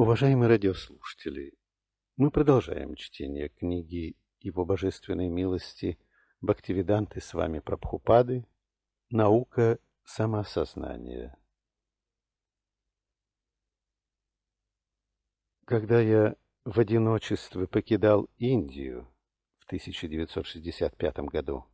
Уважаемые радиослушатели, мы продолжаем чтение книги «Его божественной милости» Бхактивиданты с вами Прабхупады «Наука самоосознания». Когда я в одиночестве покидал Индию в 1965 году,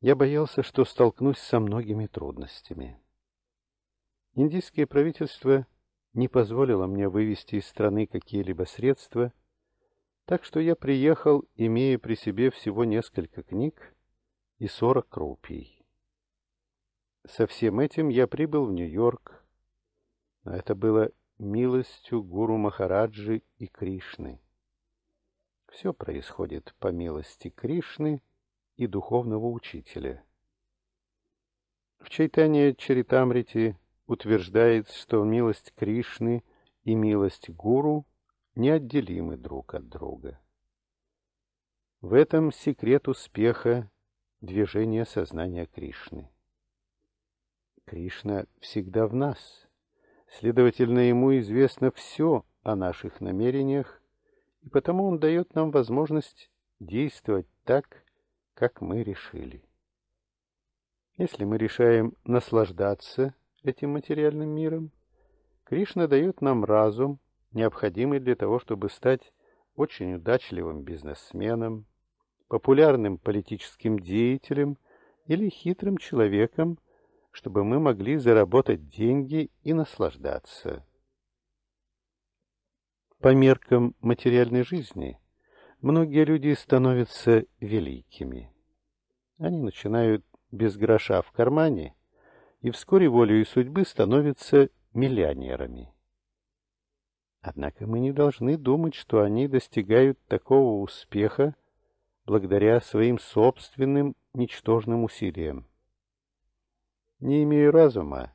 я боялся, что столкнусь со многими трудностями. Индийское правительство – не позволила мне вывести из страны какие-либо средства, так что я приехал, имея при себе всего несколько книг и сорок рупий. Со всем этим я прибыл в Нью-Йорк, а это было милостью гуру Махараджи и Кришны. Все происходит по милости Кришны и духовного учителя. В Чайтане Чаритамрити утверждает, что милость Кришны и милость Гуру неотделимы друг от друга. В этом секрет успеха движения сознания Кришны. Кришна всегда в нас, следовательно, ему известно все о наших намерениях, и потому он дает нам возможность действовать так, как мы решили. Если мы решаем наслаждаться – этим материальным миром, Кришна дает нам разум, необходимый для того, чтобы стать очень удачливым бизнесменом, популярным политическим деятелем или хитрым человеком, чтобы мы могли заработать деньги и наслаждаться. По меркам материальной жизни многие люди становятся великими. Они начинают без гроша в кармане – и вскоре волею судьбы становятся миллионерами. Однако мы не должны думать, что они достигают такого успеха благодаря своим собственным ничтожным усилиям. Не имея разума,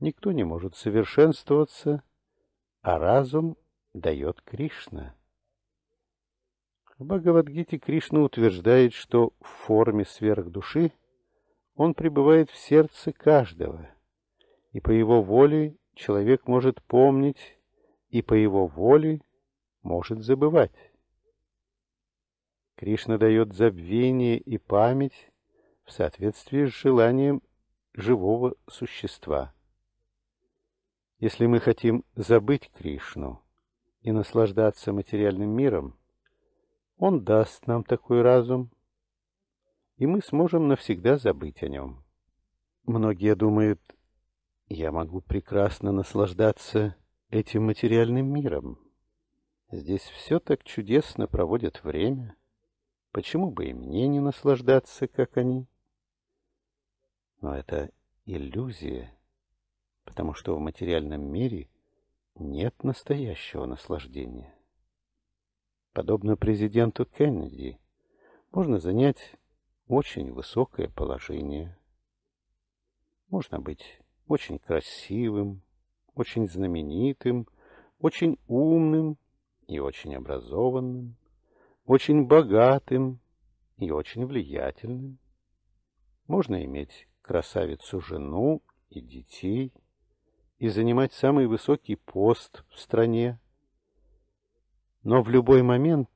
никто не может совершенствоваться, а разум дает Кришна. В Бхагавадгите Кришна утверждает, что в форме сверхдуши – он пребывает в сердце каждого, и по его воле человек может помнить, и по его воле может забывать. Кришна дает забвение и память в соответствии с желанием живого существа. Если мы хотим забыть Кришну и наслаждаться материальным миром, Он даст нам такой разум, и мы сможем навсегда забыть о нем. Многие думают, я могу прекрасно наслаждаться этим материальным миром. Здесь все так чудесно проводят время. Почему бы и мне не наслаждаться, как они? Но это иллюзия, потому что в материальном мире нет настоящего наслаждения. Подобно президенту Кеннеди, можно занять очень высокое положение. Можно быть очень красивым, очень знаменитым, очень умным и очень образованным, очень богатым и очень влиятельным. Можно иметь красавицу-жену и детей и занимать самый высокий пост в стране. Но в любой момент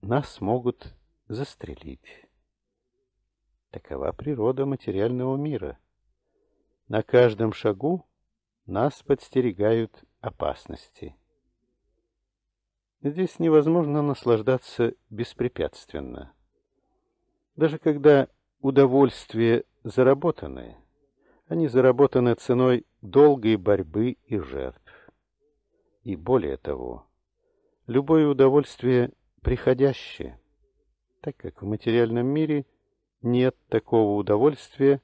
нас могут застрелить. Такова природа материального мира. На каждом шагу нас подстерегают опасности. Здесь невозможно наслаждаться беспрепятственно. Даже когда удовольствия заработаны, они заработаны ценой долгой борьбы и жертв. И более того, любое удовольствие приходящее, так как в материальном мире – нет такого удовольствия,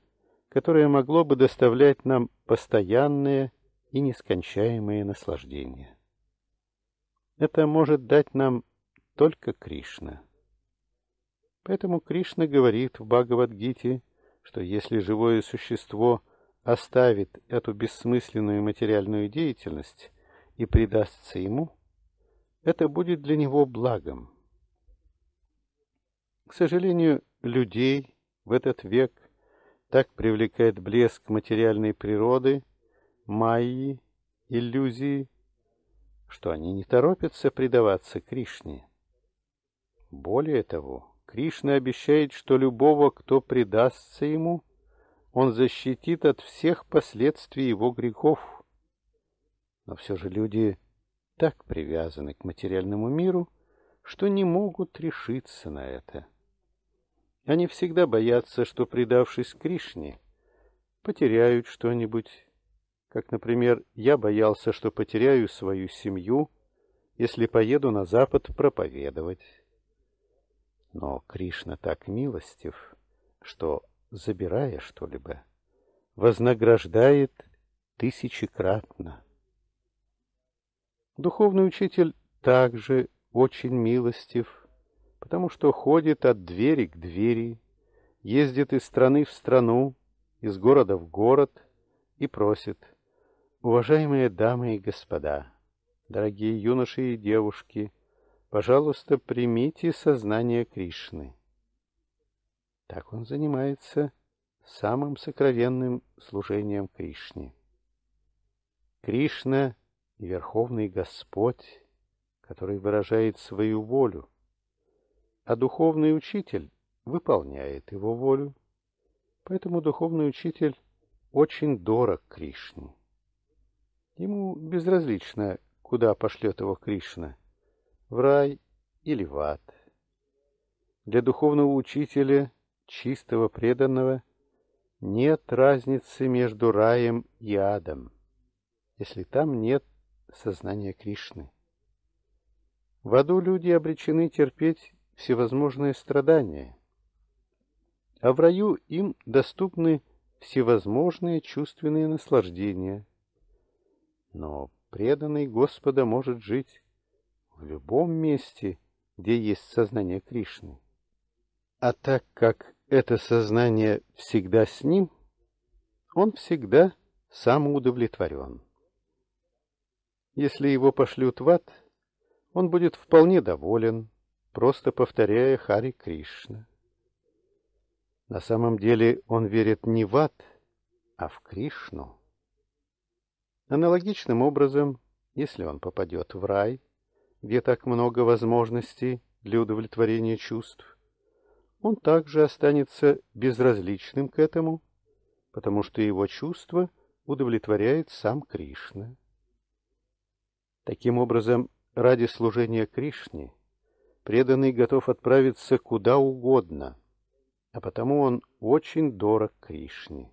которое могло бы доставлять нам постоянные и нескончаемые наслаждения. Это может дать нам только Кришна. Поэтому Кришна говорит в Бхагавадгите, что если живое существо оставит эту бессмысленную материальную деятельность и предастся ему, это будет для него благом. К сожалению, людей в этот век так привлекает блеск материальной природы, майи, иллюзии, что они не торопятся предаваться Кришне. Более того, Кришна обещает, что любого, кто предастся ему, он защитит от всех последствий его грехов. Но все же люди так привязаны к материальному миру, что не могут решиться на это. Они всегда боятся, что, предавшись Кришне, потеряют что-нибудь, как, например, я боялся, что потеряю свою семью, если поеду на Запад проповедовать. Но Кришна так милостив, что, забирая что-либо, вознаграждает тысячекратно. Духовный учитель также очень милостив потому что ходит от двери к двери, ездит из страны в страну, из города в город и просит «Уважаемые дамы и господа, дорогие юноши и девушки, пожалуйста, примите сознание Кришны». Так он занимается самым сокровенным служением Кришне. Кришна — Верховный Господь, который выражает свою волю, а духовный учитель выполняет его волю. Поэтому духовный учитель очень дорог Кришне. Ему безразлично, куда пошлет его Кришна – в рай или в ад. Для духовного учителя, чистого преданного, нет разницы между раем и адом, если там нет сознания Кришны. В аду люди обречены терпеть всевозможные страдания, а в раю им доступны всевозможные чувственные наслаждения. Но преданный Господа может жить в любом месте, где есть сознание Кришны. А так как это сознание всегда с ним, он всегда самоудовлетворен. Если его пошлют в ад, он будет вполне доволен, просто повторяя Хари Кришна. На самом деле он верит не в ад, а в Кришну. Аналогичным образом, если он попадет в рай, где так много возможностей для удовлетворения чувств, он также останется безразличным к этому, потому что его чувство удовлетворяет сам Кришна. Таким образом, ради служения Кришне – преданный готов отправиться куда угодно, а потому он очень дорог Кришне.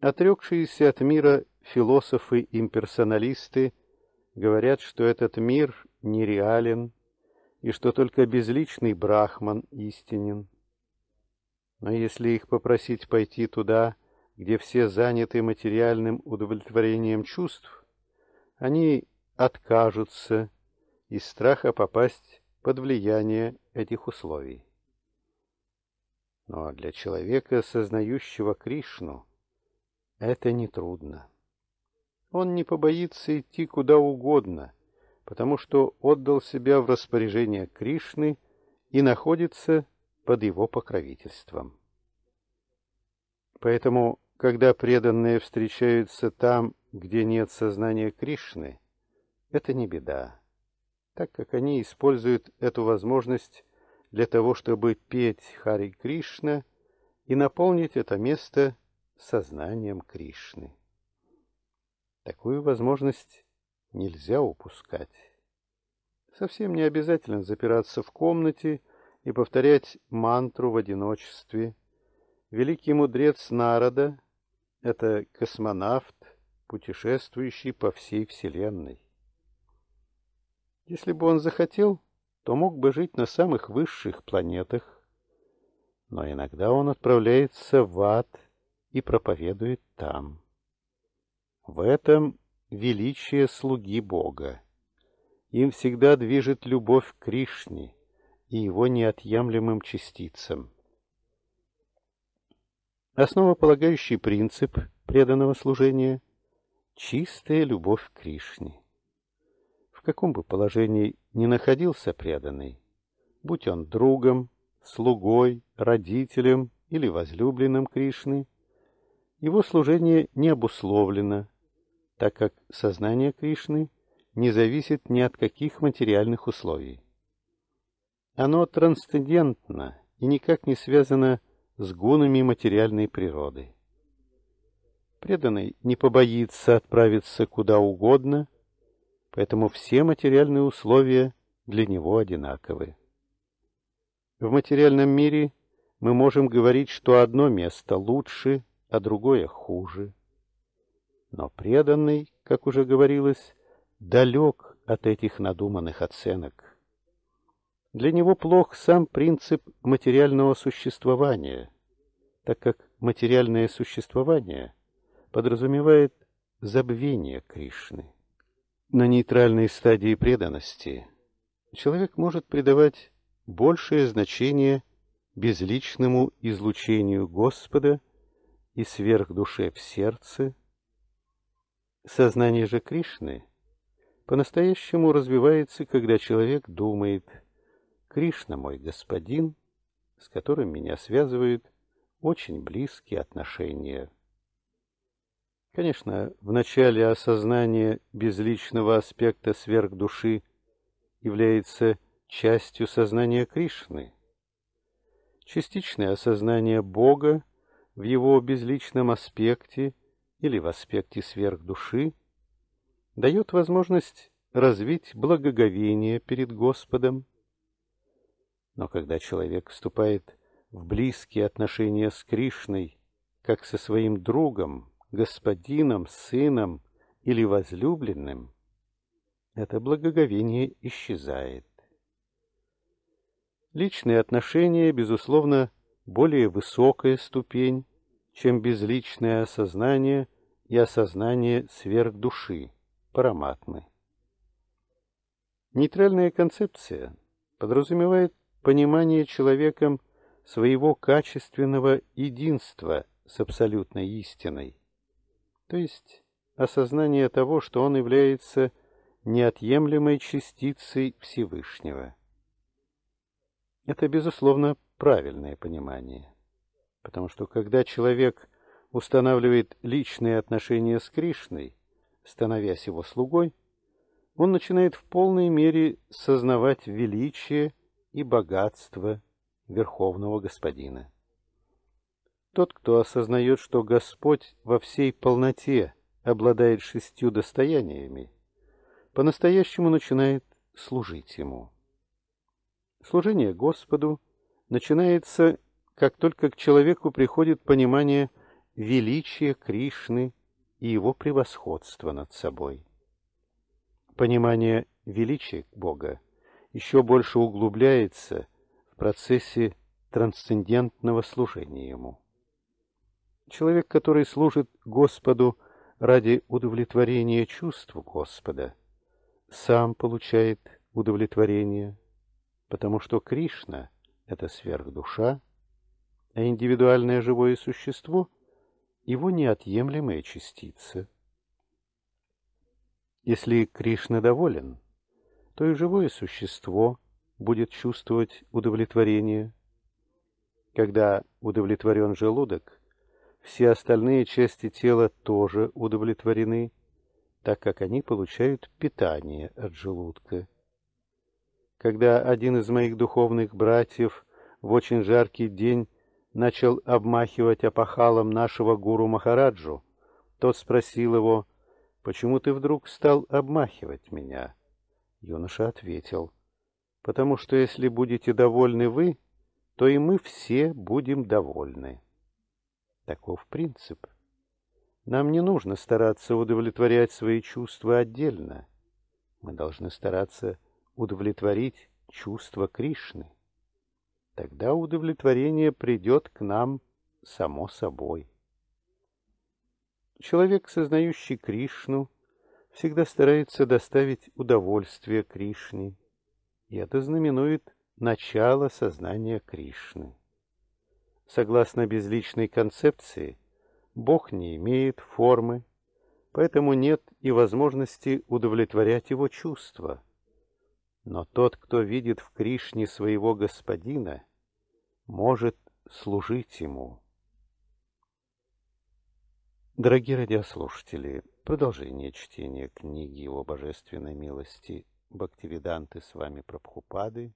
Отрекшиеся от мира философы-имперсоналисты говорят, что этот мир нереален и что только безличный брахман истинен. Но если их попросить пойти туда, где все заняты материальным удовлетворением чувств, они откажутся из страха попасть под влияние этих условий. Но ну, а для человека, сознающего Кришну, это нетрудно. Он не побоится идти куда угодно, потому что отдал себя в распоряжение Кришны и находится под его покровительством. Поэтому, когда преданные встречаются там, где нет сознания Кришны, это не беда так как они используют эту возможность для того, чтобы петь Хари Кришна и наполнить это место сознанием Кришны. Такую возможность нельзя упускать. Совсем не обязательно запираться в комнате и повторять мантру в одиночестве. Великий мудрец народа – это космонавт, путешествующий по всей Вселенной. Если бы он захотел, то мог бы жить на самых высших планетах. Но иногда он отправляется в ад и проповедует там. В этом величие слуги Бога. Им всегда движет любовь к Кришне и его неотъемлемым частицам. Основополагающий принцип преданного служения – чистая любовь к Кришне. В каком бы положении ни находился преданный, будь он другом, слугой, родителем или возлюбленным Кришны, его служение не обусловлено, так как сознание Кришны не зависит ни от каких материальных условий. Оно трансцендентно и никак не связано с гунами материальной природы. Преданный не побоится отправиться куда угодно, поэтому все материальные условия для него одинаковы. В материальном мире мы можем говорить, что одно место лучше, а другое хуже. Но преданный, как уже говорилось, далек от этих надуманных оценок. Для него плох сам принцип материального существования, так как материальное существование подразумевает забвение Кришны на нейтральной стадии преданности человек может придавать большее значение безличному излучению Господа и сверхдуше в сердце. Сознание же Кришны по-настоящему развивается, когда человек думает «Кришна мой господин», с которым меня связывают очень близкие отношения Конечно, в начале осознание безличного аспекта сверхдуши является частью сознания Кришны. Частичное осознание Бога в его безличном аспекте или в аспекте сверхдуши дает возможность развить благоговение перед Господом. Но когда человек вступает в близкие отношения с Кришной, как со своим другом, господином, сыном или возлюбленным, это благоговение исчезает. Личные отношения, безусловно, более высокая ступень, чем безличное осознание и осознание сверхдуши, параматмы. Нейтральная концепция подразумевает понимание человеком своего качественного единства с абсолютной истиной, то есть осознание того, что он является неотъемлемой частицей Всевышнего. Это, безусловно, правильное понимание, потому что когда человек устанавливает личные отношения с Кришной, становясь его слугой, он начинает в полной мере сознавать величие и богатство Верховного Господина. Тот, кто осознает, что Господь во всей полноте обладает шестью достояниями, по-настоящему начинает служить Ему. Служение Господу начинается, как только к человеку приходит понимание величия Кришны и его превосходства над собой. Понимание величия Бога еще больше углубляется в процессе трансцендентного служения Ему человек, который служит Господу ради удовлетворения чувств Господа, сам получает удовлетворение, потому что Кришна — это сверхдуша, а индивидуальное живое существо — его неотъемлемая частица. Если Кришна доволен, то и живое существо будет чувствовать удовлетворение. Когда удовлетворен желудок — все остальные части тела тоже удовлетворены, так как они получают питание от желудка. Когда один из моих духовных братьев в очень жаркий день начал обмахивать опахалом нашего гуру Махараджу, тот спросил его, «Почему ты вдруг стал обмахивать меня?» Юноша ответил, «Потому что если будете довольны вы, то и мы все будем довольны». Таков принцип. Нам не нужно стараться удовлетворять свои чувства отдельно. Мы должны стараться удовлетворить чувства Кришны. Тогда удовлетворение придет к нам само собой. Человек, сознающий Кришну, всегда старается доставить удовольствие Кришне, и это знаменует начало сознания Кришны. Согласно безличной концепции, Бог не имеет формы, поэтому нет и возможности удовлетворять его чувства. Но тот, кто видит в Кришне своего господина, может служить ему. Дорогие радиослушатели, продолжение чтения книги о божественной милости Бхактивиданты с вами Прабхупады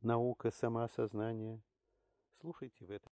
«Наука самоосознания». Слушайте в этом